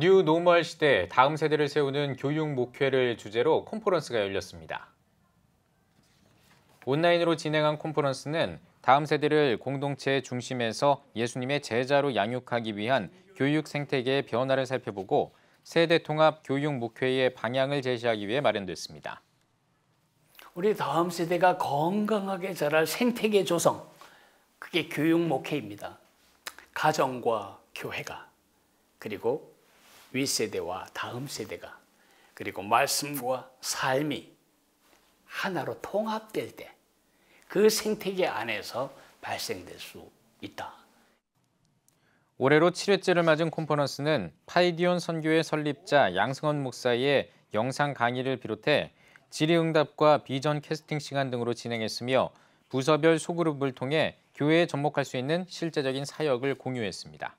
뉴 노멀 시대 다음 세대를 세우는 교육 목회를 주제로 콘퍼런스가 열렸습니다. 온라인으로 진행한 컨퍼런스는 다음 세대를 공동체 중심에서 예수님의 제자로 양육하기 위한 교육 생태계의 변화를 살펴보고 세대 통합 교육 목회의 방향을 제시하기 위해 마련됐습니다. 우리 다음 세대가 건강하게 자랄 생태계 조성, 그게 교육 목회입니다. 가정과 교회가, 그리고 윗세대와 다음 세대가 그리고 말씀과 삶이 하나로 통합될 때 그 생태계 안에서 발생될 수 있다. 올해로 7회째를 맞은 콘퍼런스는 파이디온 선교의 설립자 양승원 목사의 영상 강의를 비롯해 질의응답과 비전 캐스팅 시간 등으로 진행했으며 부서별 소그룹을 통해 교회에 접목할 수 있는 실제적인 사역을 공유했습니다.